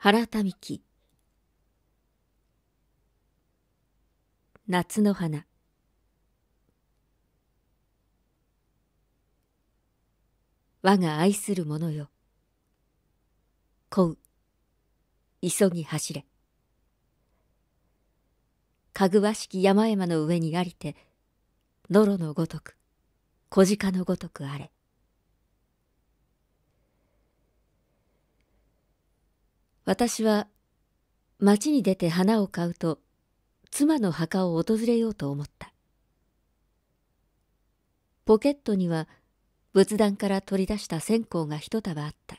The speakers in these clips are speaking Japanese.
原民樹夏の花我が愛する者よ乞う急ぎ走れかぐわしき山々の上にありて野呂のごとく小鹿のごとくあれ私は町に出て花を買うと妻の墓を訪れようと思ったポケットには仏壇から取り出した線香が一束あった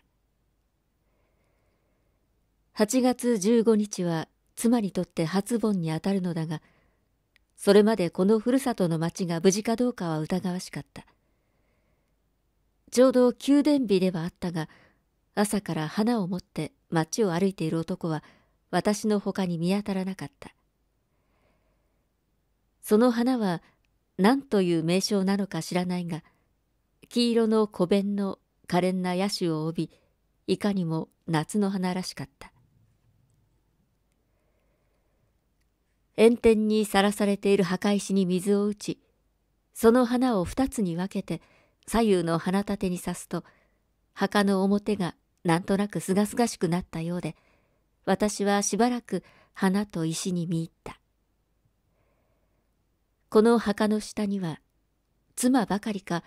8月15日は妻にとって初盆にあたるのだがそれまでこのふるさとの町が無事かどうかは疑わしかったちょうど宮殿日ではあったが朝から花を持って街を歩いている男は私のほかに見当たらなかった。その花は何という名称なのか知らないが、黄色の小弁の可憐な野手を帯び、いかにも夏の花らしかった。炎天にさらされている墓石に水を打ち、その花を二つに分けて左右の花立てに刺すと、墓の表がなんとなくすがすがしくなったようで、私はしばらく花と石に見入った。この墓の下には、妻ばかりか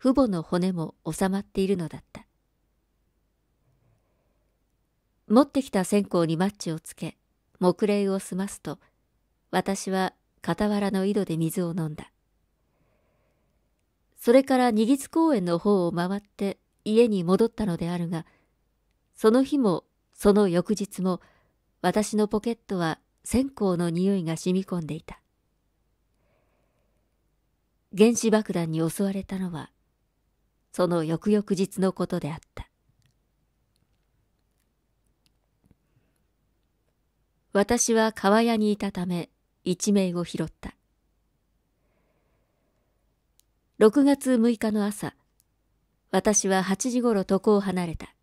父母の骨も収まっているのだった。持ってきた線香にマッチをつけ、木霊を済ますと、私は傍らの井戸で水を飲んだ。それから二津公園の方を回って家に戻ったのであるが、その日もその翌日も私のポケットは線香の匂いが染み込んでいた。原子爆弾に襲われたのはその翌々日のことであった。私は川屋にいたため一命を拾った。6月6日の朝、私は8時ごろ床を離れた。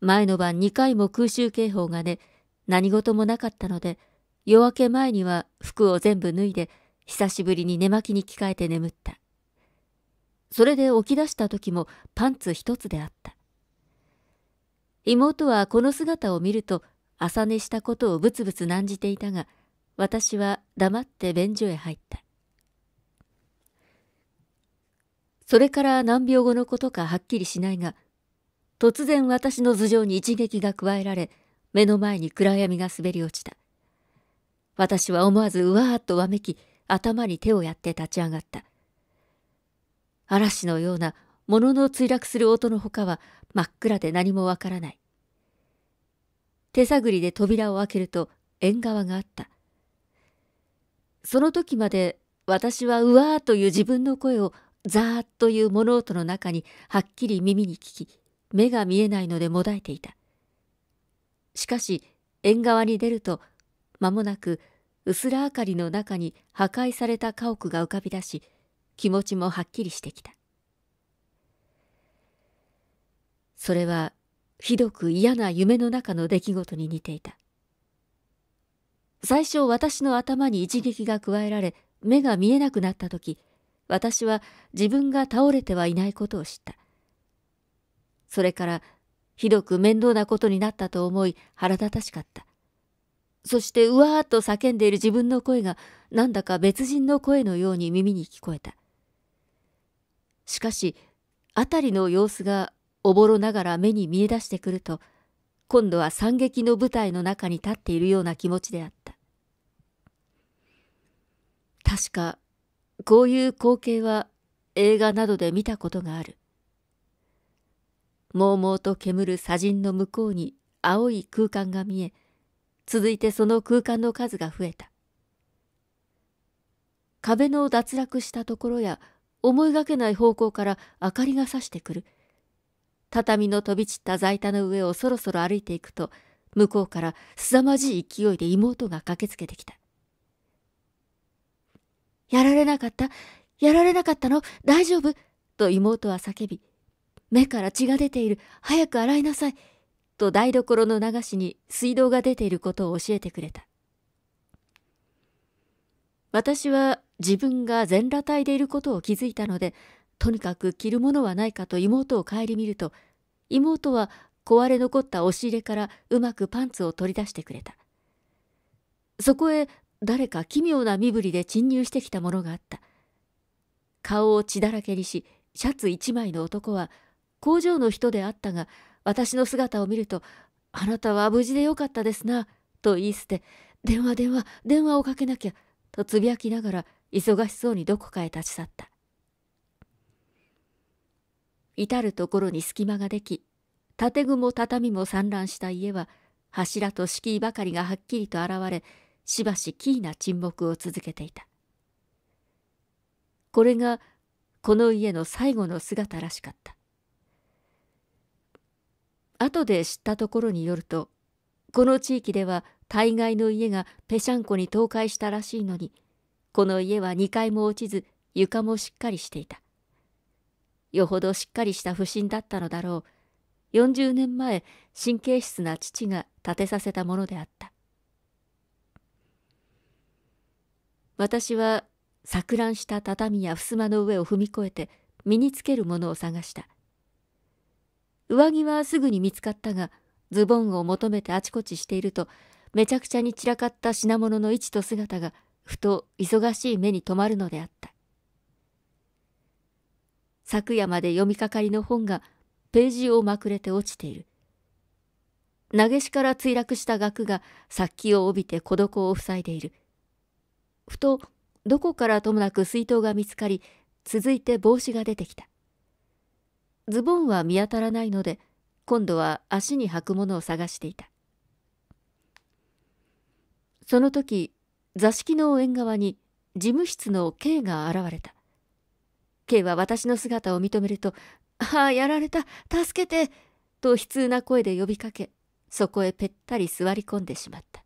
前の晩2回も空襲警報が出、何事もなかったので、夜明け前には服を全部脱いで、久しぶりに寝巻きに着替えて眠った。それで起き出した時もパンツ一つであった。妹はこの姿を見ると、朝寝したことをぶつぶつ難じていたが、私は黙って便所へ入った。それから何秒後のことかはっきりしないが、突然私の頭上に一撃が加えられ、目の前に暗闇が滑り落ちた。私は思わずうわーっとわめき、頭に手をやって立ち上がった。嵐のような物の墜落する音のほかは真っ暗で何もわからない。手探りで扉を開けると縁側があった。その時まで私はうわーという自分の声をザーッという物音の中にはっきり耳に聞き、目が見えないのでもだえていた。しかし、縁側に出ると、間もなく薄ら明かりの中に破壊された家屋が浮かび出し、気持ちもはっきりしてきた。それは、ひどく嫌な夢の中の出来事に似ていた。最初私の頭に一撃が加えられ目が見えなくなった時私は自分が倒れてはいないことを知ったそれから、ひどく面倒なことになったと思い腹立たしかった。そしてうわーっと叫んでいる自分の声がなんだか別人の声のように耳に聞こえた。しかし、辺りの様子がおぼろながら目に見え出してくると、今度は惨劇の舞台の中に立っているような気持ちであった。確か、こういう光景は映画などで見たことがある。もうもうと煙る砂塵の向こうに青い空間が見え、続いてその空間の数が増えた。壁の脱落したところや思いがけない方向から明かりがさしてくる。畳の飛び散った在田の上をそろそろ歩いていくと、向こうから凄まじい勢いで妹が駆けつけてきた。やられなかったやられなかったの大丈夫と妹は叫び、目から血が出ている。早く洗いなさい。と台所の流しに水道が出ていることを教えてくれた。私は自分が全裸体でいることを気づいたので、とにかく着るものはないかと妹を顧みると、妹は壊れ残った押し入れからうまくパンツを取り出してくれた。そこへ誰か奇妙な身振りで侵入してきたものがあった。顔を血だらけにし、シャツ一枚の男は工場の人であったが、私の姿を見ると、あなたは無事でよかったですな、と言い捨て、電話電話、電話をかけなきゃ、とつぶやきながら、忙しそうにどこかへ立ち去った。至る所に隙間ができ、建具も畳も散乱した家は、柱と敷居ばかりがはっきりと現れ、しばし奇異な沈黙を続けていた。これが、この家の最後の姿らしかった。後で知ったところによるとこの地域では大概の家がぺしゃんこに倒壊したらしいのにこの家は2階も落ちず床もしっかりしていたよほどしっかりした不審だったのだろう40年前神経質な父が建てさせたものであった私は錯乱した畳や襖の上を踏み越えて身につけるものを探した上着はすぐに見つかったが、ズボンを求めてあちこちしていると、めちゃくちゃに散らかった品物の位置と姿が、ふと忙しい目に留まるのであった。昨夜まで読みかかりの本がページをまくれて落ちている。投げしから墜落した額が殺気を帯びて孤独を塞いでいる。ふと、どこからともなく水筒が見つかり、続いて帽子が出てきた。ズボンは見当たらないので今度は足に履くものを探していたその時座敷の縁側に事務室の K が現れた K は私の姿を認めると「ああやられた助けて」と悲痛な声で呼びかけそこへぺったり座り込んでしまった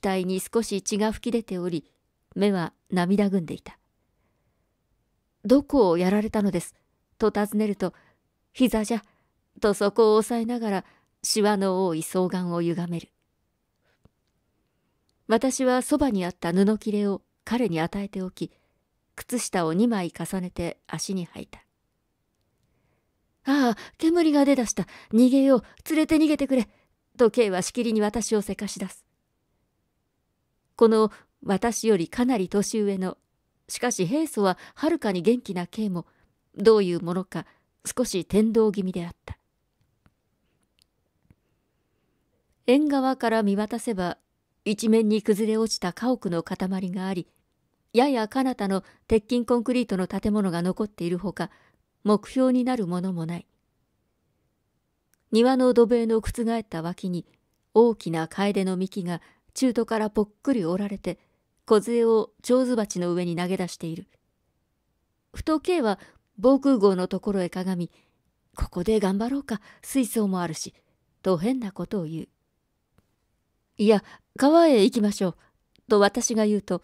額に少し血が噴き出ており目は涙ぐんでいたどこをやられたのですと尋ねると、膝じゃ、とそこを押さえながら、しわの多い双眼をゆがめる。私はそばにあった布切れを彼に与えておき、靴下を2枚重ねて足に履いた。ああ、煙が出だした。逃げよう。連れて逃げてくれ。と K はしきりに私をせかし出す。この私よりかなり年上の、しかし平素ははるかに元気な K も、どういうものか少し天道気味であった。縁側から見渡せば一面に崩れ落ちた家屋の塊がありやや彼方の鉄筋コンクリートの建物が残っているほか目標になるものもない庭の土塀の覆った脇に大きな楓の幹が中途からぽっくり折られて小杖を蝶子鉢の上に投げ出しているふと K は防空壕のところへかがみ、ここで頑張ろうか、水槽もあるし、と変なことを言う。いや、川へ行きましょう、と私が言うと、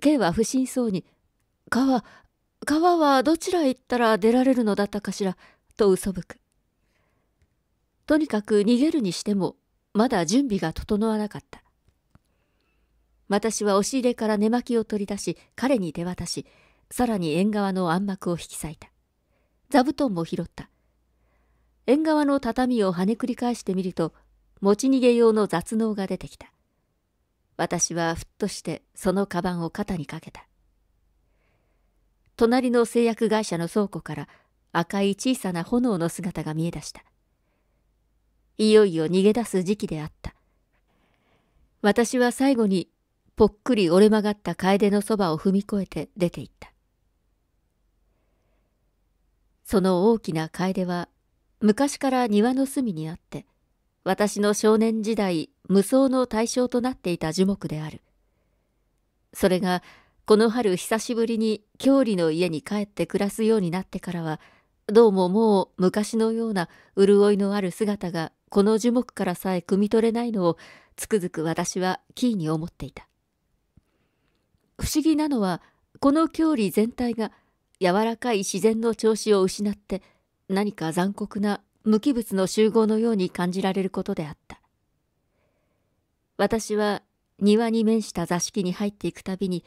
K は不審そうに、川、川はどちらへ行ったら出られるのだったかしら、と嘘ぶく。とにかく逃げるにしても、まだ準備が整わなかった。私は押し入れから寝巻きを取り出し、彼に手渡し、さらに縁側の暗幕を引き裂いた。座布団も拾った。縁側の畳を跳ねくり返してみると、持ち逃げ用の雑能が出てきた。私はふっとしてそのカバンを肩にかけた。隣の製薬会社の倉庫から赤い小さな炎の姿が見え出した。いよいよ逃げ出す時期であった。私は最後にぽっくり折れ曲がった楓のそばを踏み越えて出て行った。その大きな楓は、昔から庭の隅にあって、私の少年時代、無双の対象となっていた樹木である。それが、この春久しぶりに郷里の家に帰って暮らすようになってからは、どうももう昔のような潤いのある姿がこの樹木からさえ汲み取れないのをつくづく私はキーに思っていた。不思議なのはこの郷里全体が柔らかい自然の調子を失って何か残酷な無機物の集合のように感じられることであった。私は庭に面した座敷に入っていくたびに、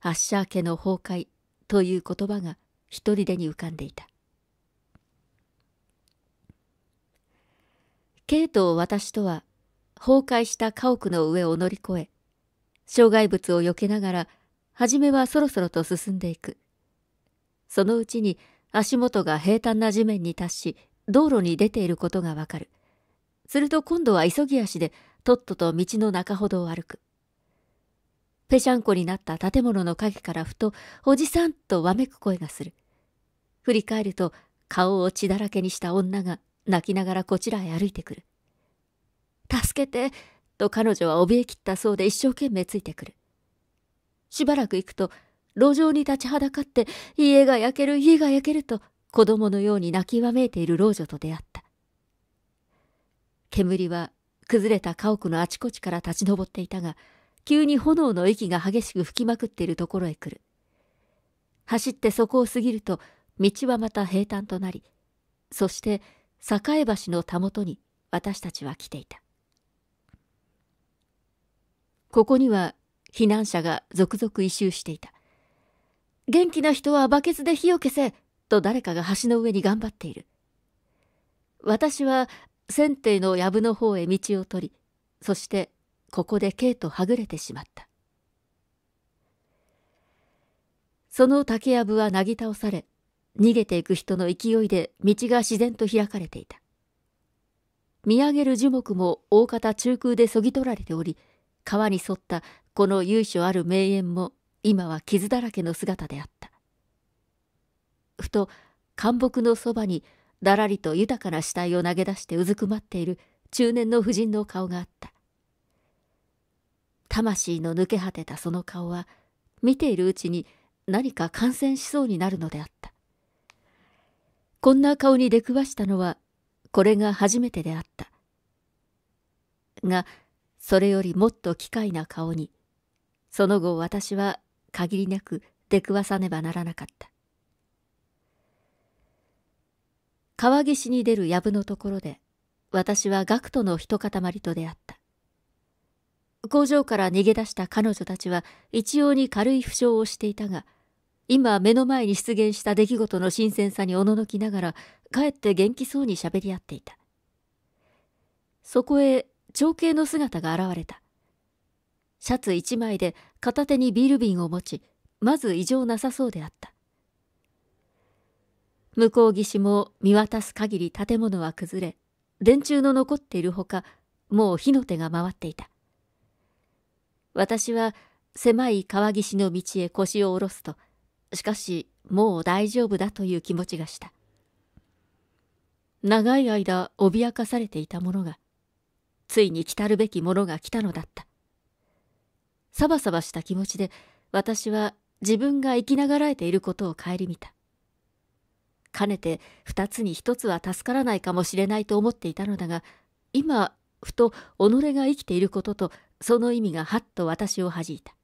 発車家の崩壊という言葉が一人でに浮かんでいた。ケイトを私とは崩壊した家屋の上を乗り越え、障害物を避けながら、初めはそろそろと進んでいく。そのうちに足元が平坦な地面に達し、道路に出ていることがわかる。すると今度は急ぎ足で、とっとと道の中ほどを歩く。ぺしゃんこになった建物の陰からふと、おじさんとわめく声がする。振り返ると、顔を血だらけにした女が泣きながらこちらへ歩いてくる。助けて、と彼女は怯えきったそうで一生懸命ついてくる。しばらく行くと、路上に立ちはだかって、家が焼ける、家が焼けると、子供のように泣きわめいている老女と出会った。煙は崩れた家屋のあちこちから立ち上っていたが、急に炎の息が激しく吹きまくっているところへ来る。走ってそこを過ぎると、道はまた平坦となり、そして栄橋のたもとに私たちは来ていた。ここには避難者が続々異臭していた。元気な人はバケツで火を消せと誰かが橋の上に頑張っている。私は船底の藪の方へ道を取り、そしてここで K とはぐれてしまった。その竹藪はなぎ倒され、逃げていく人の勢いで道が自然と開かれていた。見上げる樹木も大方中空でそぎ取られており、川に沿ったこの由緒ある名園も今は傷だらけの姿であったふと陥木のそばにだらりと豊かな死体を投げ出してうずくまっている中年の婦人の顔があった魂の抜け果てたその顔は見ているうちに何か感染しそうになるのであったこんな顔に出くわしたのはこれが初めてであったがそれよりもっと機械な顔にその後私は限りなく出くわさねばならなかった川岸に出る藪のところで私は学徒の一塊と出会った工場から逃げ出した彼女たちは一様に軽い負傷をしていたが今目の前に出現した出来事の新鮮さにおののきながらかえって元気そうにしゃべり合っていたそこへ長兄の姿が現れたシャツ一枚で片手にビール瓶を持ち、まず異常なさそうであった。向こう岸も見渡す限り建物は崩れ、電柱の残っているほか、もう火の手が回っていた。私は狭い川岸の道へ腰を下ろすと、しかしもう大丈夫だという気持ちがした。長い間脅かされていたものが、ついに来たるべきものが来たのだった。サバサバした気持ちで私は自分が生きながらえていることを顧みた。かねて二つに一つは助からないかもしれないと思っていたのだが、今、ふと己が生きていることとその意味がはっと私を弾いた。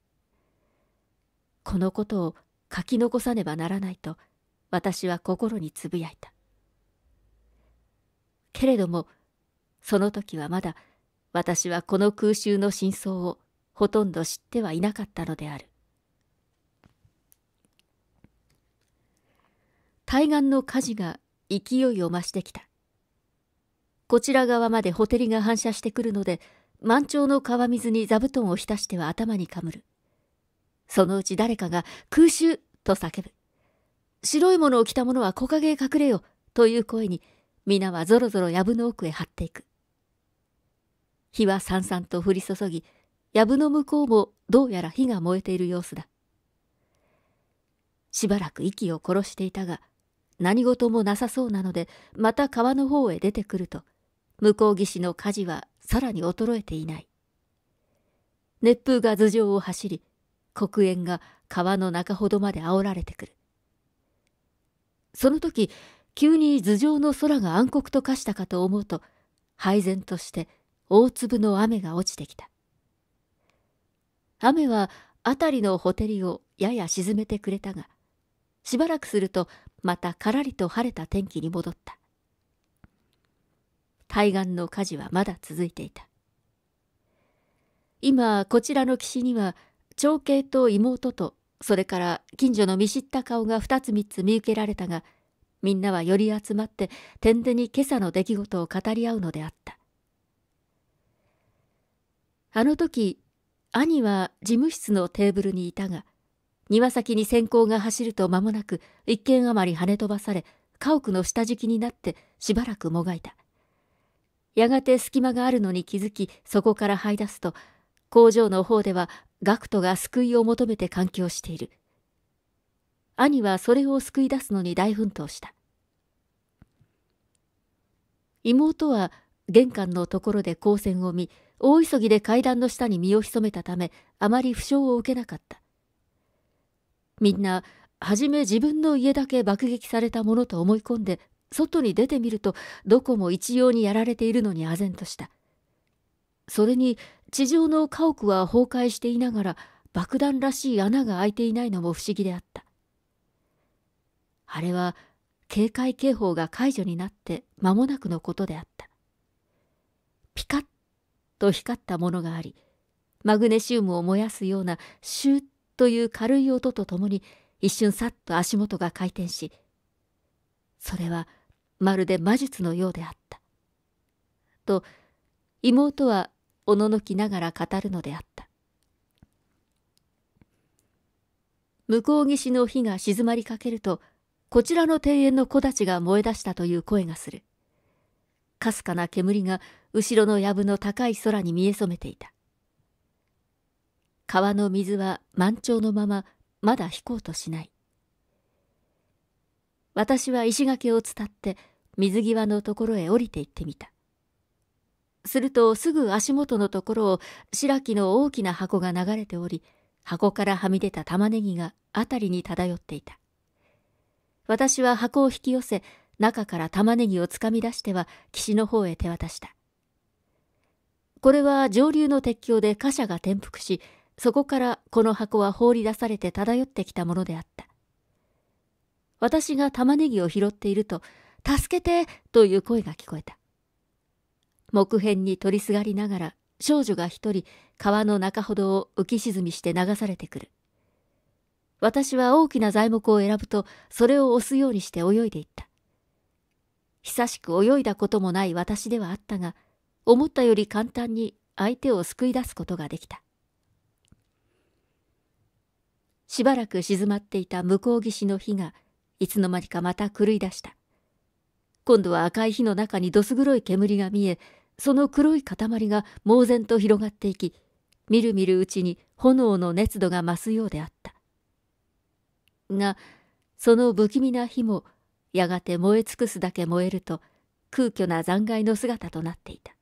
このことを書き残さねばならないと私は心につぶやいた。けれども、その時はまだ私はこの空襲の真相をほとんど知ってはいなかったのである。対岸の火事が勢いを増してきた。こちら側までほてりが反射してくるので、満潮の川水に座布団を浸しては頭にかむる。そのうち誰かが空襲と叫ぶ。白いものを着た者は木陰へ隠れよという声に、皆はぞろぞろ藪の奥へ張っていく。日はさんさんと降り注ぎ、藪の向こうもどうやら火が燃えている様子だ。しばらく息を殺していたが、何事もなさそうなので、また川の方へ出てくると、向こう岸の火事はさらに衰えていない。熱風が頭上を走り、黒煙が川の中ほどまで煽られてくる。その時、急に頭上の空が暗黒と化したかと思うと、廃然として大粒の雨が落ちてきた。雨は辺りのほてりをやや沈めてくれたが、しばらくするとまたからりと晴れた天気に戻った。対岸の火事はまだ続いていた。今、こちらの岸には、長兄と妹と、それから近所の見知った顔が二つ三つ見受けられたが、みんなは寄り集まって天でに今朝の出来事を語り合うのであった。あの時、兄は事務室のテーブルにいたが、庭先に閃光が走ると間もなく一軒余り跳ね飛ばされ、家屋の下敷きになってしばらくもがいた。やがて隙間があるのに気づき、そこから這い出すと、工場の方ではガクトが救いを求めて環境している。兄はそれを救い出すのに大奮闘した。妹は玄関のところで光線を見、大急ぎで階段の下に身を潜めたため、あまり負傷を受けなかった。みんな、はじめ自分の家だけ爆撃されたものと思い込んで、外に出てみると、どこも一様にやられているのに唖然とした。それに、地上の家屋は崩壊していながら、爆弾らしい穴が開いていないのも不思議であった。あれは、警戒警報が解除になって間もなくのことであった。ピカッと光ったものがありマグネシウムを燃やすようなシューッという軽い音とともに一瞬さっと足元が回転しそれはまるで魔術のようであったと妹はおののきながら語るのであった向こう岸の火が静まりかけるとこちらの庭園の木立が燃え出したという声がするかすかな煙が後ろの藪の高い空に見えそめていた。川の水は満潮のまままだ引こうとしない。私は石垣を伝って水際のところへ降りて行ってみた。するとすぐ足元のところを白木の大きな箱が流れており、箱からはみ出た玉ねぎが辺りに漂っていた。私は箱を引き寄せ、中から玉ねぎをつかみ出しては岸の方へ手渡した。これは上流の鉄橋で貨車が転覆し、そこからこの箱は放り出されて漂ってきたものであった。私が玉ねぎを拾っていると、助けてという声が聞こえた。木片に取りすがりながら少女が一人川の中ほどを浮き沈みして流されてくる。私は大きな材木を選ぶとそれを押すようにして泳いでいった。久しく泳いだこともない私ではあったが、思ったより簡単に相手を救い出すことができた。しばらく静まっていた向こう岸の火が、いつの間にかまた狂い出した。今度は赤い火の中にどす黒い煙が見え、その黒い塊が猛然と広がっていき、みるみるうちに炎の熱度が増すようであった。が、その不気味な火もやがて燃え尽くすだけ燃えると空虚な残骸の姿となっていた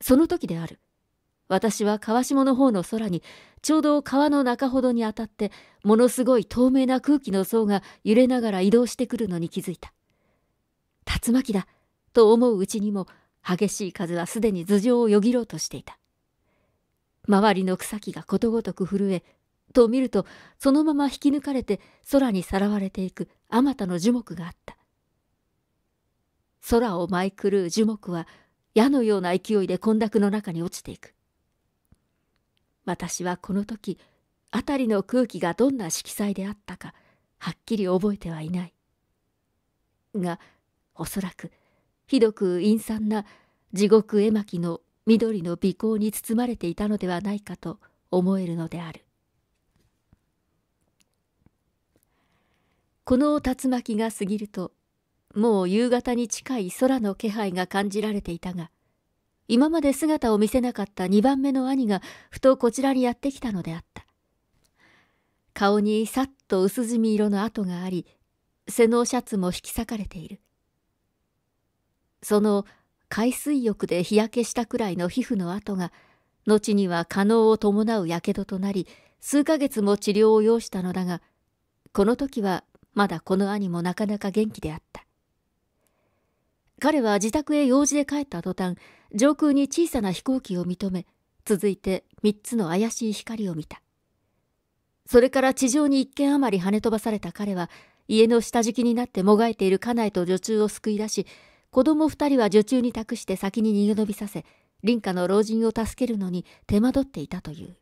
その時である私は川下の方の空にちょうど川の中ほどにあたってものすごい透明な空気の層が揺れながら移動してくるのに気づいた竜巻だと思ううちにも激しい風はすでに頭上をよぎろうとしていた周りの草木がことごとく震えと見ると、そのまま引き抜かれて空にさらわれていくあまたの樹木があった。空を舞い狂う樹木は矢のような勢いで混濁の中に落ちていく。私はこの時、辺りの空気がどんな色彩であったか、はっきり覚えてはいない。が、おそらく、ひどく陰惨な地獄絵巻の緑の微光に包まれていたのではないかと思えるのである。この竜巻が過ぎるともう夕方に近い空の気配が感じられていたが今まで姿を見せなかった2番目の兄がふとこちらにやってきたのであった顔にさっと薄墨色の跡があり背のシャツも引き裂かれているその海水浴で日焼けしたくらいの皮膚の跡が後には加納を伴うやけどとなり数ヶ月も治療を要したのだがこの時はまだこの兄もなかなか元気であった。彼は自宅へ用事で帰った途端、上空に小さな飛行機を認め、続いて3つの怪しい光を見た。それから地上に1軒余り跳ね飛ばされた彼は、家の下敷きになってもがいている家内と女中を救い出し、子供2人は女中に託して先に逃げ延びさせ、林家の老人を助けるのに手間取っていたという。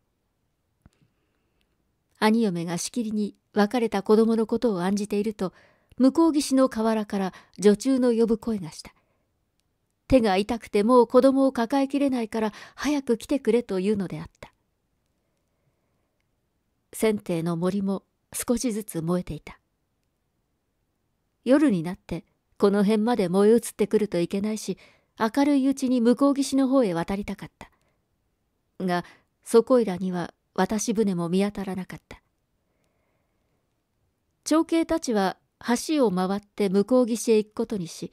兄嫁がしきりに別れた子供のことを案じていると、向こう岸の河原から女中の呼ぶ声がした。手が痛くてもう子供を抱えきれないから早く来てくれというのであった。剪定の森も少しずつ燃えていた。夜になってこの辺まで燃え移ってくるといけないし、明るいうちに向こう岸の方へ渡りたかった。が、そこいらには渡し船も見当たらなかった。長兄たちは橋を回って向こう岸へ行くことにし、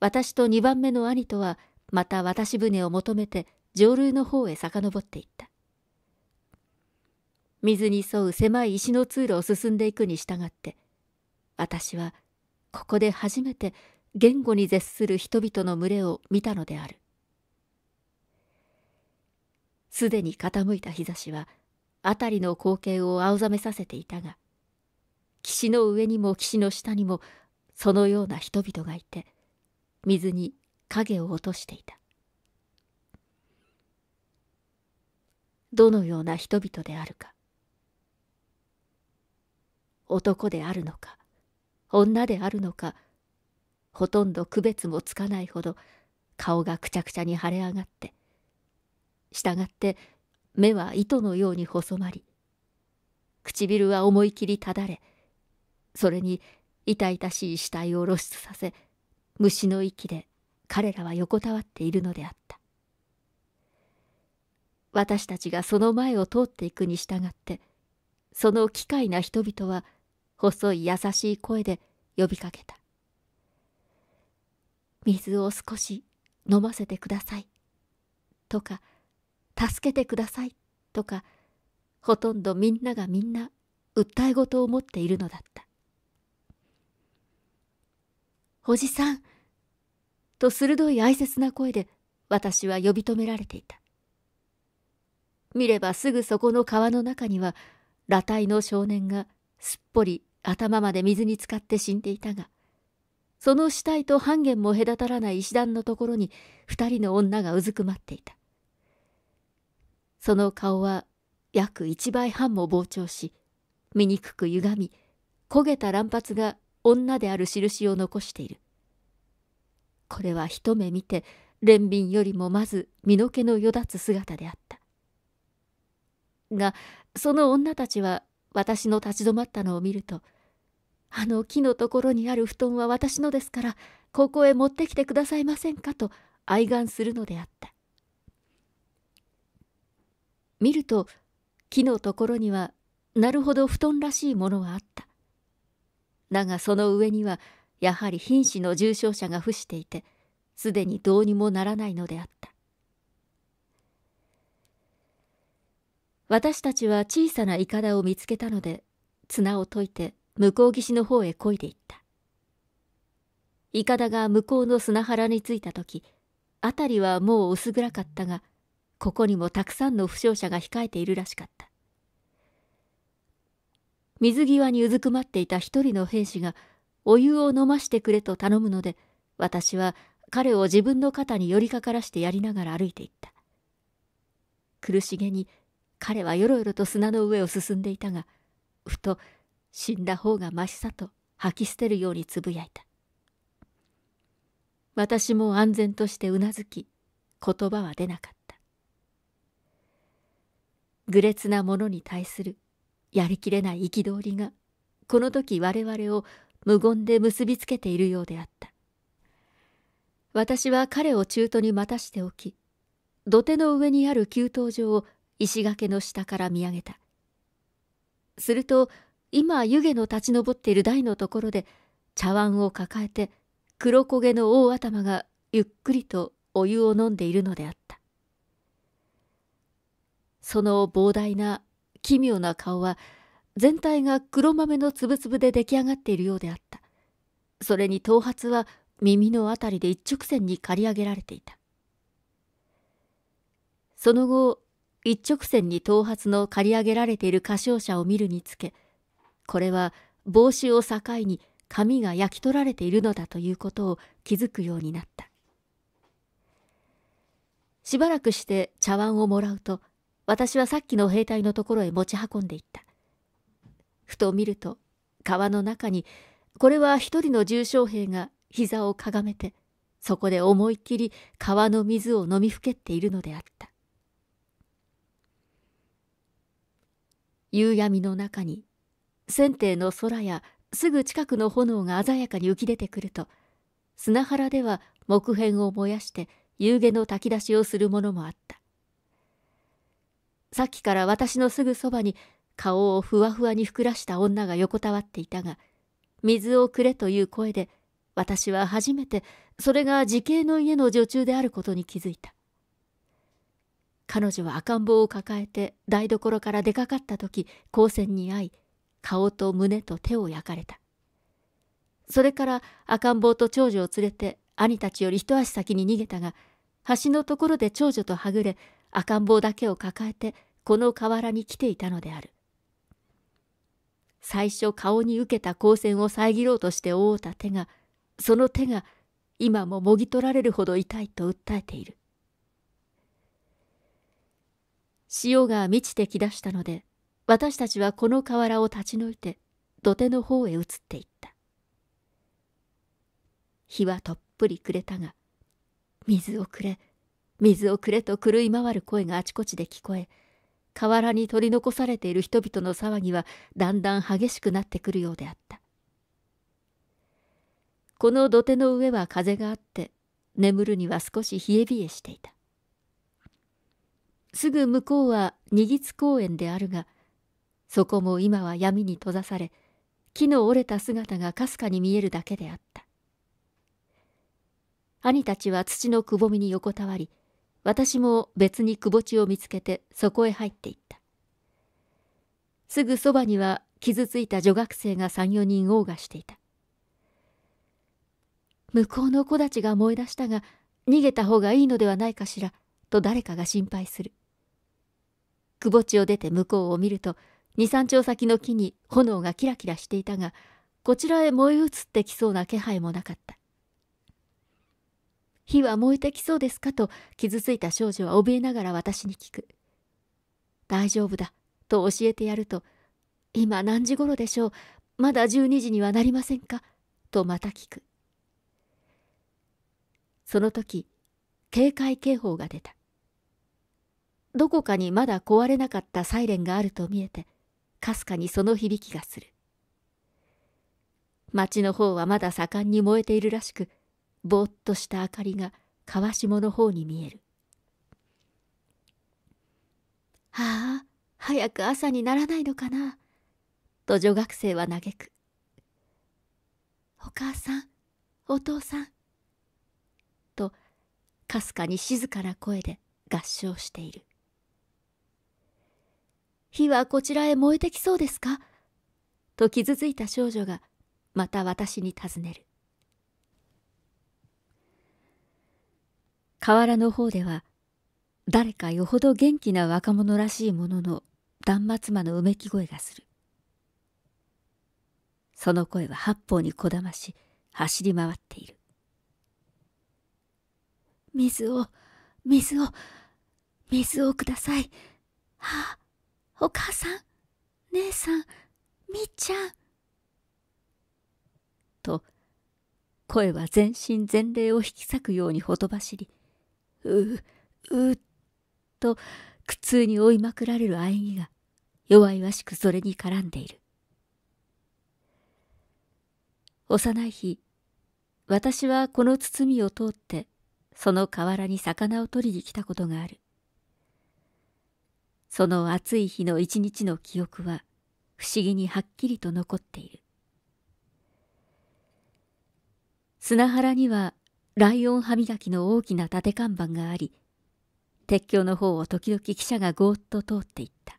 私と二番目の兄とはまた渡し船を求めて上流の方へ遡っていった。水に沿う狭い石の通路を進んでいくに従って、私はここで初めて言語に絶する人々の群れを見たのである。すでに傾いた日差しは、辺りの光景を青ざめさせていたが、岸の上にも岸の下にもそのような人々がいて水に影を落としていたどのような人々であるか男であるのか女であるのかほとんど区別もつかないほど顔がくちゃくちゃに腫れ上がって従って目は糸のように細まり唇は思い切りただれそれに痛々しい死体を露出させ虫の息で彼らは横たわっているのであった私たちがその前を通っていくに従ってその機械な人々は細い優しい声で呼びかけた「水を少し飲ませてください」とか「助けてください」とかほとんどみんながみんな訴え事を持っているのだったおじさん。と鋭い哀切な声で私は呼び止められていた。見ればすぐそこの川の中には、裸体の少年がすっぽり頭まで水に浸かって死んでいたが、その死体と半減も隔たらない石段のところに二人の女がうずくまっていた。その顔は約一倍半も膨張し、醜く歪み、焦げた乱髪が女である印を残している。これは一目見て、憐憫よりもまず身の毛のよだつ姿であった。が、その女たちは私の立ち止まったのを見ると、あの木のところにある布団は私のですから、ここへ持ってきてくださいませんかと哀願するのであった。見ると、木のところにはなるほど布団らしいものがあった。だがその上にはやはり瀕死の重症者が伏していてすでにどうにもならないのであった私たちは小さな筏を見つけたので綱を解いて向こう岸の方へ漕いでいった筏が向こうの砂原に着いた時辺りはもう薄暗かったがここにもたくさんの負傷者が控えているらしかった水際にうずくまっていた一人の兵士が、お湯を飲ましてくれと頼むので、私は彼を自分の肩に寄りかからしてやりながら歩いていった。苦しげに彼はよろよろと砂の上を進んでいたが、ふと死んだ方がましさと吐き捨てるようにつぶやいた。私も安全としてうなずき、言葉は出なかった。愚劣なものに対するやりきれない憤りが、この時我々を無言で結びつけているようであった。私は彼を中途に待たしておき、土手の上にある給湯所を石垣の下から見上げた。すると、今湯気の立ち上っている台のところで、茶碗を抱えて、黒焦げの大頭がゆっくりとお湯を飲んでいるのであった。その膨大な奇妙な顔は全体が黒豆のつぶつぶで出来上がっているようであったそれに頭髪は耳の辺りで一直線に刈り上げられていたその後一直線に頭髪の刈り上げられている歌唱者を見るにつけこれは帽子を境に髪が焼き取られているのだということを気づくようになったしばらくして茶碗をもらうと私はさっきの兵隊のところへ持ち運んでいった。ふと見ると、川の中に、これは一人の重傷兵が膝をかがめて、そこで思いっきり川の水を飲みふけっているのであった。夕闇の中に、船底の空やすぐ近くの炎が鮮やかに浮き出てくると、砂原では木片を燃やして夕げの炊き出しをするものもあった。さっきから私のすぐそばに顔をふわふわに膨らした女が横たわっていたが、水をくれという声で、私は初めてそれが時警の家の女中であることに気づいた。彼女は赤ん坊を抱えて台所から出かかった時、光線に遭い、顔と胸と手を焼かれた。それから赤ん坊と長女を連れて兄たちより一足先に逃げたが、橋のところで長女とはぐれ、赤ん坊だけを抱えてこの河原に来ていたのである。最初顔に受けた光線を遮ろうとして覆うた手が、その手が今ももぎ取られるほど痛いと訴えている。潮が満ちてきだしたので、私たちはこの河原を立ち退いて土手の方へ移っていった。日はとっぷりくれたが、水をくれ、水をくれと狂い回る声があちこちで聞こえ、河原に取り残されている人々の騒ぎはだんだん激しくなってくるようであった。この土手の上は風があって、眠るには少し冷え冷えしていた。すぐ向こうは二津公園であるが、そこも今は闇に閉ざされ、木の折れた姿がかすかに見えるだけであった。兄たちは土のくぼみに横たわり、私も別に窪地を見つけてそこへ入っていった。すぐそばには傷ついた女学生が三、四人王がしていた。向こうの子たちが燃え出したが、逃げた方がいいのではないかしら、と誰かが心配する。窪地を出て向こうを見ると、二三丁先の木に炎がキラキラしていたが、こちらへ燃え移ってきそうな気配もなかった。火は燃えてきそうですかと傷ついた少女は怯えながら私に聞く。大丈夫だ、と教えてやると、今何時頃でしょう、まだ12時にはなりませんか、とまた聞く。その時、警戒警報が出た。どこかにまだ壊れなかったサイレンがあると見えて、かすかにその響きがする。町の方はまだ盛んに燃えているらしく、ぼーっとした明かりが川下の方に見える。ああ、早く朝にならないのかな。と女学生は嘆く。お母さん、お父さん。と、かすかに静かな声で合唱している。火はこちらへ燃えてきそうですかと傷ついた少女がまた私に尋ねる。河原の方では誰かよほど元気な若者らしいものの断末魔のうめき声がするその声は八方にこだまし走り回っている水を水を水をくださいはあお母さん姉さんみっちゃんと声は全身全霊を引き裂くようにほとばしりう、う、と苦痛に追いまくられるあえぎが弱々しくそれに絡んでいる。幼い日、私はこの包みを通ってその河原に魚を取りに来たことがある。その暑い日の一日の記憶は不思議にはっきりと残っている。砂原にはライオン歯磨きの大きな立て看板があり鉄橋の方を時々汽車がごーっと通っていった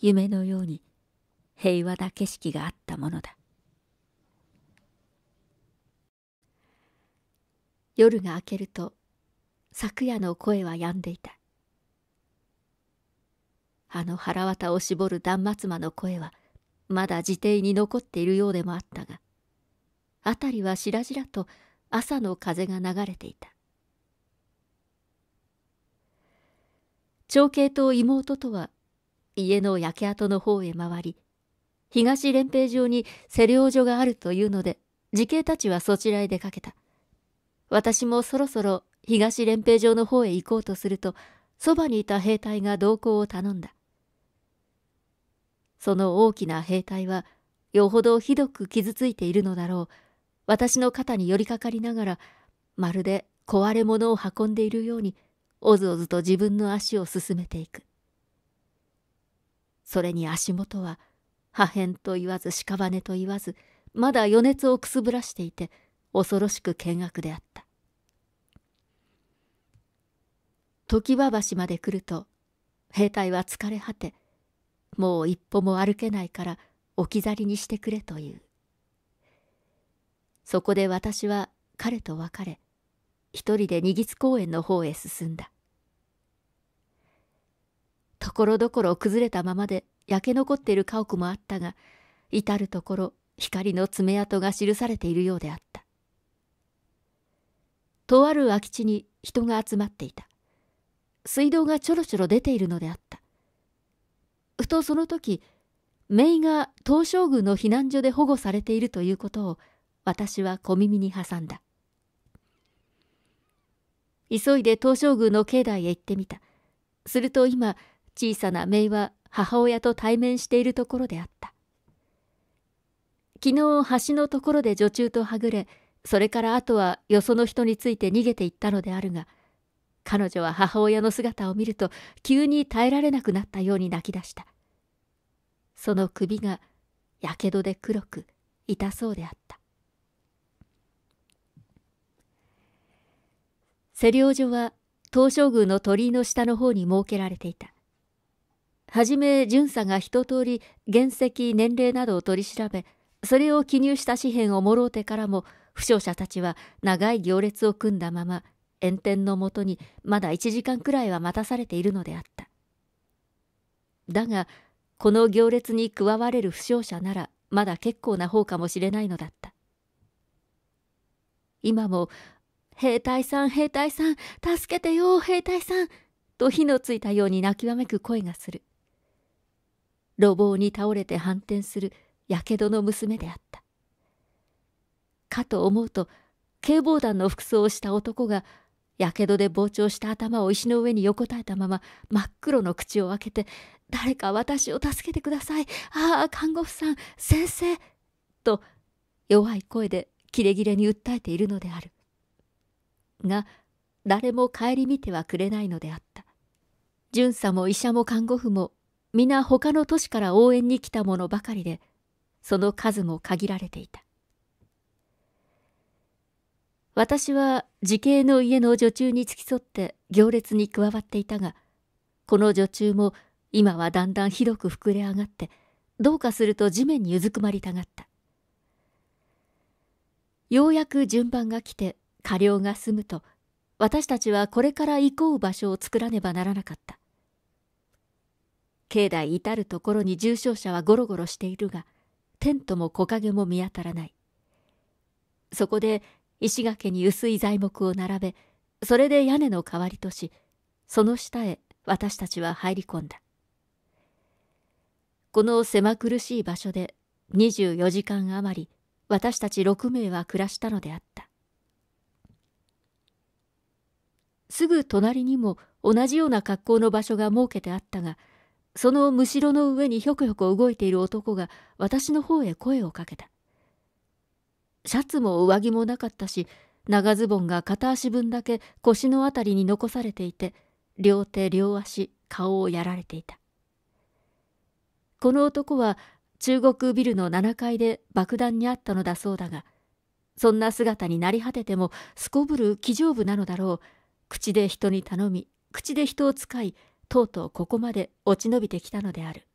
夢のように平和な景色があったものだ夜が明けると昨夜の声は止んでいたあの腹綿を絞る断末魔の声はまだ自邸に残っているようでもあったが辺りはしらじらと朝の風が流れていた長兄と妹とは家の焼け跡の方へ回り東連兵場に施療所があるというので時兄たちはそちらへ出かけた私もそろそろ東連兵場の方へ行こうとするとそばにいた兵隊が同行を頼んだその大きな兵隊はよほどひどく傷ついているのだろう私の肩に寄りかかりながら、まるで壊れ物を運んでいるように、おずおずと自分の足を進めていく。それに足元は、破片と言わず屍と言わず、まだ余熱をくすぶらしていて、恐ろしく険悪であった。常盤橋まで来ると、兵隊は疲れ果て、もう一歩も歩けないから置き去りにしてくれという。そこで私は彼と別れ、一人で二月公園の方へ進んだ。ところどころ崩れたままで焼け残っている家屋もあったが、至るところ光の爪痕が記されているようであった。とある空き地に人が集まっていた。水道がちょろちょろ出ているのであった。ふとその時、姪が東照宮の避難所で保護されているということを私は小耳に挟んだ。急いで東照宮の境内へ行ってみた。すると今、小さな姪は母親と対面しているところであった。昨日橋のところで女中とはぐれ、それからあとはよその人について逃げていったのであるが、彼女は母親の姿を見ると急に耐えられなくなったように泣き出した。その首がやけどで黒く痛そうであった。施領所は東照宮の鳥居の下の方に設けられていた。はじめ巡査が一通り原石年齢などを取り調べそれを記入した紙幣をもろうてからも負傷者たちは長い行列を組んだまま炎天のもとにまだ1時間くらいは待たされているのであっただがこの行列に加われる負傷者ならまだ結構な方かもしれないのだった今も兵隊さん、兵隊さん、助けてよ、兵隊さん、と火のついたように泣きわめく声がする。路傍に倒れて反転するやけどの娘であった。かと思うと、警防団の服装をした男が、やけどで膨張した頭を石の上に横たえたまま真っ黒の口を開けて、誰か私を助けてください。ああ、看護婦さん、先生。と、弱い声でキレキレに訴えているのである。が誰も顧みてはくれないのであった巡査も医者も看護婦も皆他の都市から応援に来た者ばかりでその数も限られていた私は自警の家の女中に付き添って行列に加わっていたがこの女中も今はだんだんひどく膨れ上がってどうかすると地面にうずくまりたがったようやく順番が来て過料が済むと私たちはこれから行こう場所を作らねばならなかった境内至る所に重症者はゴロゴロしているがテントも木陰も見当たらないそこで石垣に薄い材木を並べそれで屋根の代わりとしその下へ私たちは入り込んだこの狭苦しい場所で24時間余り私たち6名は暮らしたのであったすぐ隣にも同じような格好の場所が設けてあったが、そのむしろの上にひょこひょこ動いている男が私の方へ声をかけた。シャツも上着もなかったし、長ズボンが片足分だけ腰のあたりに残されていて、両手両足、顔をやられていた。この男は中国ビルの7階で爆弾にあったのだそうだが、そんな姿になり果ててもすこぶる気丈夫なのだろう。口で人に頼み口で人を使いとうとうここまで落ち延びてきたのである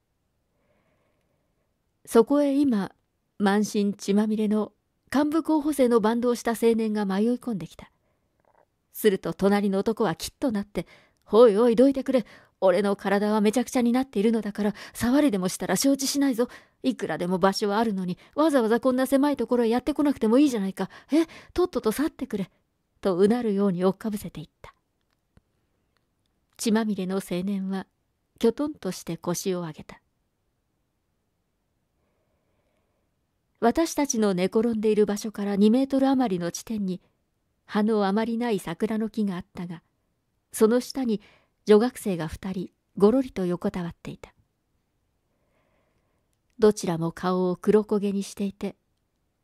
そこへ今満身血まみれの幹部候補生のバンドをした青年が迷い込んできたすると隣の男はきっとなって「おいおいどいてくれ俺の体はめちゃくちゃになっているのだから触りでもしたら承知しないぞいくらでも場所はあるのにわざわざこんな狭いところへやってこなくてもいいじゃないかえとっとと去ってくれとうなるようにおっかぶせていった。血まみれの青年は、きょとんとして腰を上げた。私たちの寝転んでいる場所から2メートル余りの地点に、葉のあまりない桜の木があったが、その下に女学生が2人、ごろりと横たわっていた。どちらも顔を黒焦げにしていて、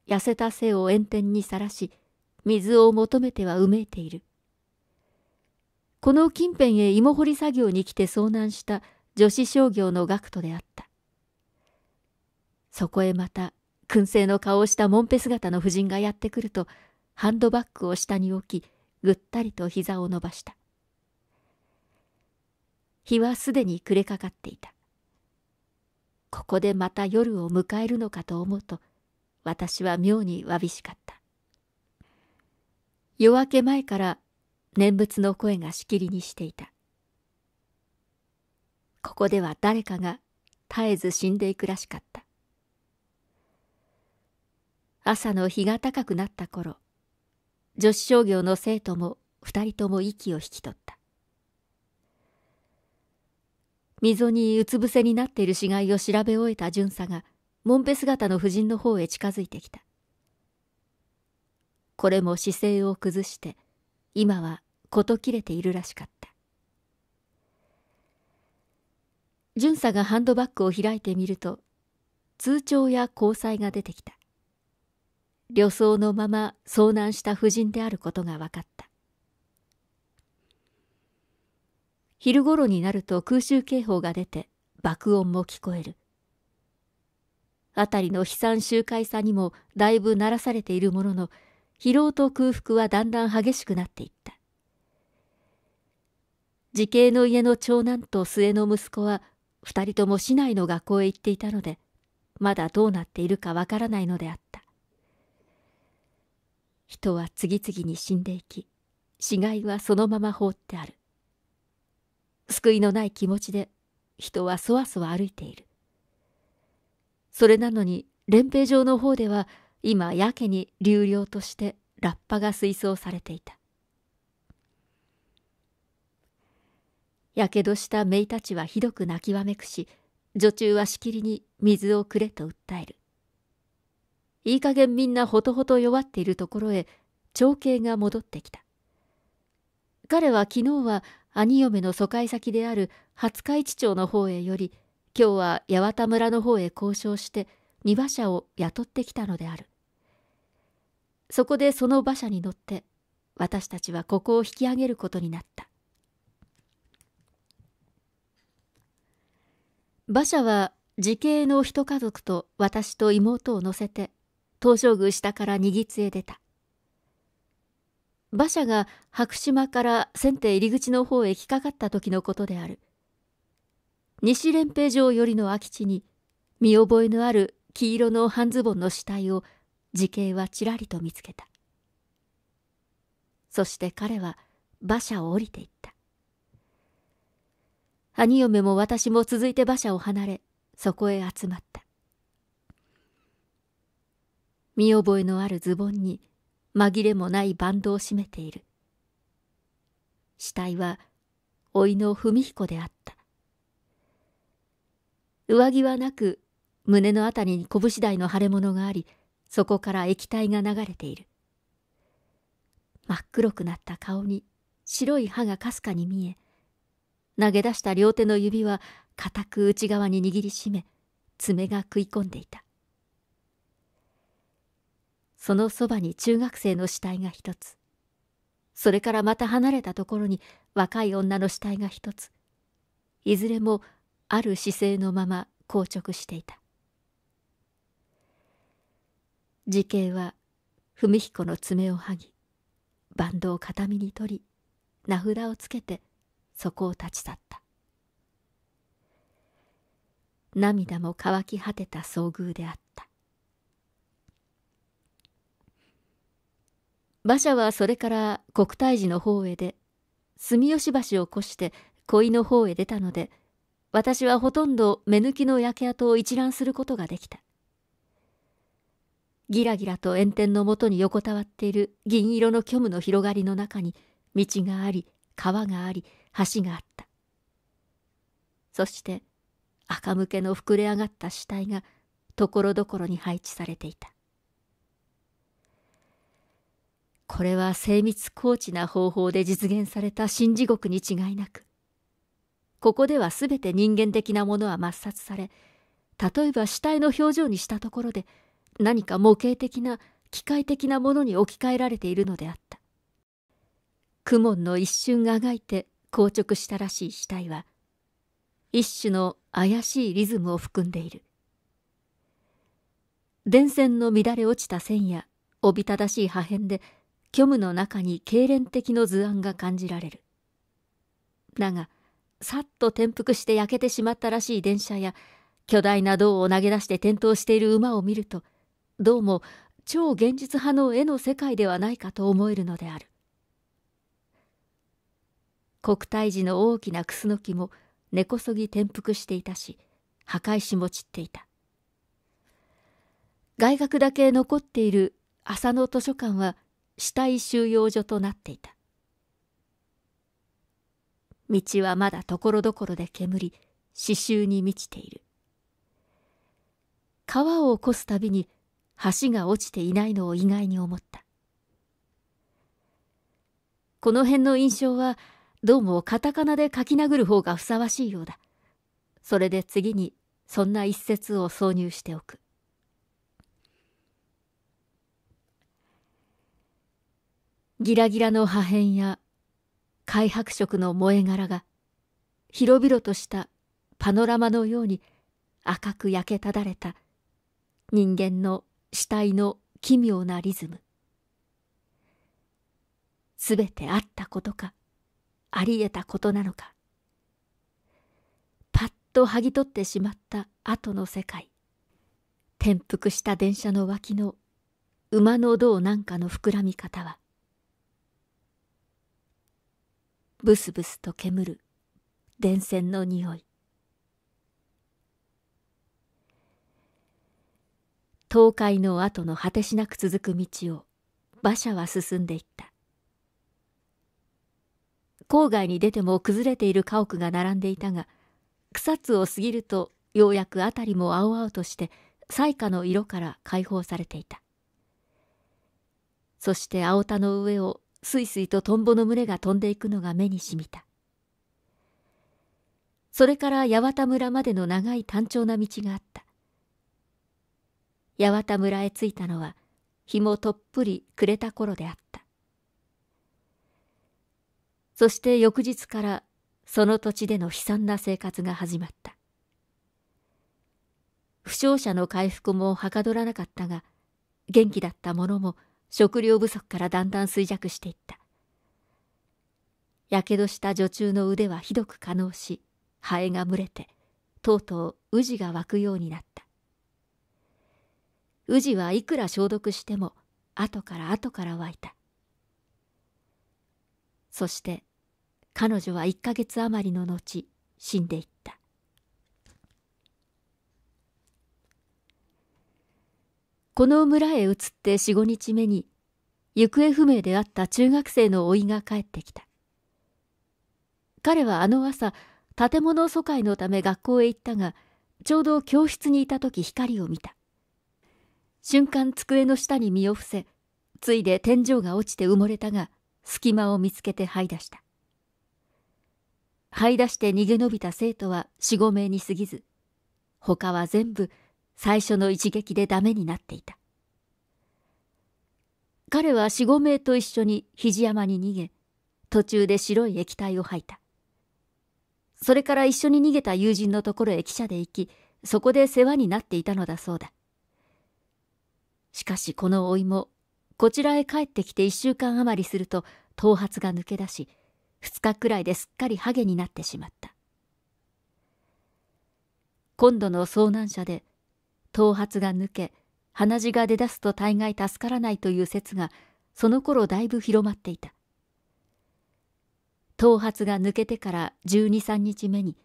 痩せた背を炎天にさらし、水を求めてはうめいている。この近辺へ芋掘り作業に来て遭難した女子商業の学徒であった。そこへまた、燻製の顔をしたもんぺ姿の夫人がやってくると、ハンドバッグを下に置き、ぐったりと膝を伸ばした。日はすでに暮れかかっていた。ここでまた夜を迎えるのかと思うと、私は妙にわびしかった。夜明け前から念仏の声がしきりにしていた。ここでは誰かが絶えず死んでいくらしかった。朝の日が高くなった頃、女子商業の生徒も二人とも息を引き取った。溝にうつ伏せになっている死骸を調べ終えた巡査が、もんぺ姿の夫人の方へ近づいてきた。これも姿勢を崩して今は事切れているらしかった巡査がハンドバッグを開いてみると通帳や交際が出てきた旅装のまま遭難した婦人であることが分かった昼ごろになると空襲警報が出て爆音も聞こえる辺りの悲惨集会さにもだいぶ鳴らされているものの疲労と空腹はだんだん激しくなっていった。自系の家の長男と末の息子は二人とも市内の学校へ行っていたので、まだどうなっているかわからないのであった。人は次々に死んでいき、死骸はそのまま放ってある。救いのない気持ちで人はそわそわ歩いている。それなのに、連兵場の方では今やけに流量としてラッパが吹奏されていたやけどしためいたちはひどく泣きわめくし女中はしきりに水をくれと訴えるいい加減みんなほとほと弱っているところへ長兄が戻ってきた彼は昨日は兄嫁の疎開先である廿日市町の方へより今日は八幡村の方へ交渉して荷馬車を雇ってきたのであるそこでその馬車に乗って私たちはここを引き上げることになった馬車は自警の一家族と私と妹を乗せて東照宮下から二月へ出た馬車が白島から船底入り口の方へ引っかかった時のことである西連平城よりの空き地に見覚えのある黄色の半ズボンの死体を時計はちらりと見つけたそして彼は馬車を降りていった兄嫁も私も続いて馬車を離れそこへ集まった見覚えのあるズボンに紛れもないバンドを締めている死体は甥の文彦であった上着はなく胸のあたりに拳台の腫れ物があり、そこから液体が流れている。真っ黒くなった顔に白い歯がかすかに見え、投げ出した両手の指は固く内側に握りしめ、爪が食い込んでいた。そのそばに中学生の死体が一つ。それからまた離れたところに若い女の死体が一つ。いずれもある姿勢のまま硬直していた。時計は文彦の爪を剥ぎバンドを形見に取り名札をつけてそこを立ち去った涙も乾き果てた遭遇であった馬車はそれから国体寺の方へで住吉橋を越して鯉の方へ出たので私はほとんど目抜きの焼け跡を一覧することができたギラギラと炎天のもとに横たわっている銀色の虚無の広がりの中に道があり川があり橋があったそして赤向けの膨れ上がった死体がところどころに配置されていたこれは精密高知な方法で実現された新地獄に違いなくここでは全て人間的なものは抹殺され例えば死体の表情にしたところで「何か模型的な機械的なものに置き換えられているのであった公文の一瞬あがいて硬直したらしい死体は一種の怪しいリズムを含んでいる電線の乱れ落ちた線やおびただしい破片で虚無の中に痙攣的の図案が感じられるだがさっと転覆して焼けてしまったらしい電車や巨大な銅を投げ出して転倒している馬を見るとどうも超現実派の絵の世界ではないかと思えるのである国体寺の大きなクスノキも根こそぎ転覆していたし墓石も散っていた外学だけ残っている浅野図書館は死体収容所となっていた道はまだところどころで煙刺繍に満ちている川を越すたびに橋が落ちていないのを意外に思った。この辺の印象は、どうもカタカナで書き殴る方がふさわしいようだ。それで次に、そんな一節を挿入しておく。ギラギラの破片や灰白色の燃え殻が広々としたパノラマのように赤く焼けただれた人間の死体の奇妙なリズムすべてあったことかあり得たことなのかパッと剥ぎ取ってしまった後の世界転覆した電車の脇の馬の胴なんかの膨らみ方はブスブスと煙る電線の匂い東海の後の果てしなく続く道を馬車は進んでいった郊外に出ても崩れている家屋が並んでいたが草津を過ぎるとようやく辺りも青々として彩花の色から解放されていたそして青田の上をすいすいとトンボの群れが飛んでいくのが目にしみたそれから八幡村までの長い単調な道があった八幡村へ着いたのは日もとっぷり暮れた頃であったそして翌日からその土地での悲惨な生活が始まった負傷者の回復もはかどらなかったが元気だった者も食料不足からだんだん衰弱していったやけどした女中の腕はひどく可能しハエが群れてとうとう宇治が湧くようになった宇治はいくら消毒しても後から後から湧いたそして彼女は1ヶ月余りの後死んでいったこの村へ移って45日目に行方不明であった中学生の甥が帰ってきた彼はあの朝建物疎開のため学校へ行ったがちょうど教室にいた時光を見た瞬間机の下に身を伏せ、ついで天井が落ちて埋もれたが、隙間を見つけて這い出した。這い出して逃げ延びた生徒は四五名に過ぎず、他は全部最初の一撃でダメになっていた。彼は四五名と一緒に肘山に逃げ、途中で白い液体を吐いた。それから一緒に逃げた友人のところへ汽車で行き、そこで世話になっていたのだそうだ。しかしこのおいも、こちらへ帰ってきて一週間余りすると頭髪が抜け出し、二日くらいですっかりハゲになってしまった。今度の遭難者で、頭髪が抜け、鼻血が出だすと大概助からないという説が、その頃だいぶ広まっていた。頭髪が抜けてから十二三日目に、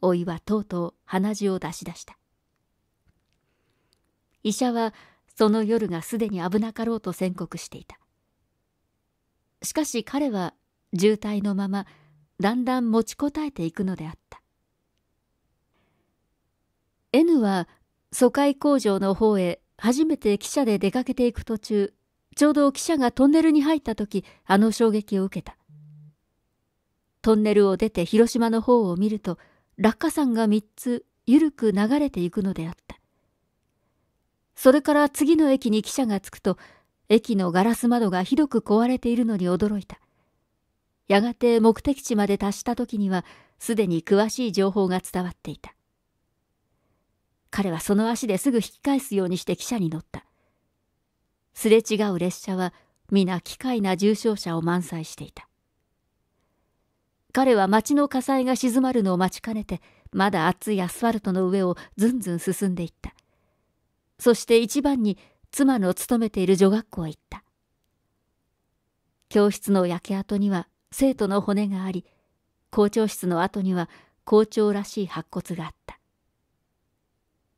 おいはとうとう鼻血を出し出した。医者はその夜がすでに危なかろうと宣告していたしかし彼は渋滞のままだんだん持ちこたえていくのであった N は疎開工場の方へ初めて汽車で出かけていく途中ちょうど汽車がトンネルに入った時あの衝撃を受けたトンネルを出て広島の方を見ると落下山が3つ緩く流れていくのであったそれから次の駅に汽車が着くと、駅のガラス窓がひどく壊れているのに驚いた。やがて目的地まで達した時には、すでに詳しい情報が伝わっていた。彼はその足ですぐ引き返すようにして汽車に乗った。すれ違う列車は皆機械な重傷者を満載していた。彼は町の火災が静まるのを待ちかねて、まだ熱いアスファルトの上をずんずん進んでいった。そして一番に妻の勤めている女学校へ行った。教室の焼け跡には生徒の骨があり、校長室の後には校長らしい白骨があった。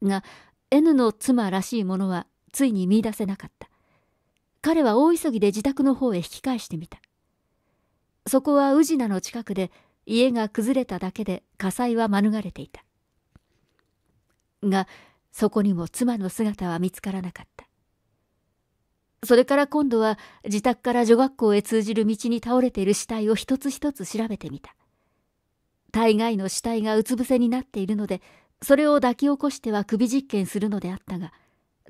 が、N の妻らしいものはついに見出せなかった。彼は大急ぎで自宅の方へ引き返してみた。そこは宇品の近くで家が崩れただけで火災は免れていた。が、そこにも妻の姿は見つからなかった。それから今度は自宅から女学校へ通じる道に倒れている死体を一つ一つ調べてみた。大概の死体がうつ伏せになっているので、それを抱き起こしては首実験するのであったが、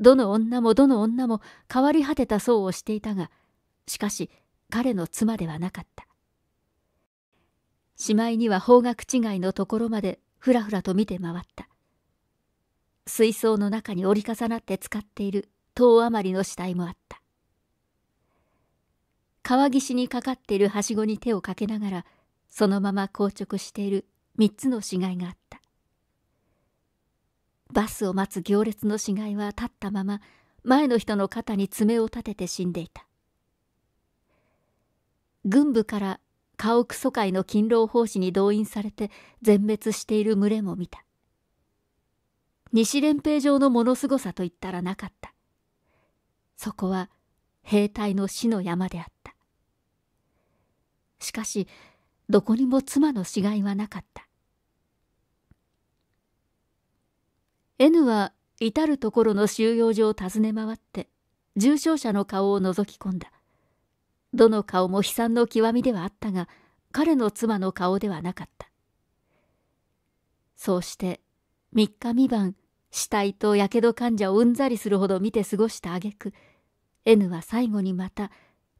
どの女もどの女も変わり果てた層をしていたが、しかし彼の妻ではなかった。しまいには方角違いのところまでふらふらと見て回った。水槽の中に折り重なって使っている塔余りの死体もあった。川岸にかかっているはしごに手をかけながら、そのまま硬直している三つの死骸があった。バスを待つ行列の死骸は立ったまま、前の人の肩に爪を立てて死んでいた。軍部から家屋疎開の勤労奉仕に動員されて全滅している群れも見た。西連兵場のものすごさといったらなかった。そこは兵隊の死の山であった。しかし、どこにも妻の死骸はなかった。N は至る所の収容所を訪ね回って、重傷者の顔を覗き込んだ。どの顔も悲惨の極みではあったが、彼の妻の顔ではなかった。そうして、三日三晩、死体とやけど患者をうんざりするほど見て過ごした挙句 N は最後にまた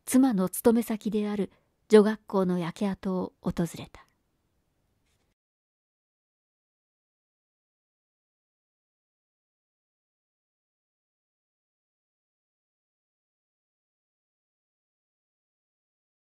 妻の勤め先である女学校の焼け跡を訪れた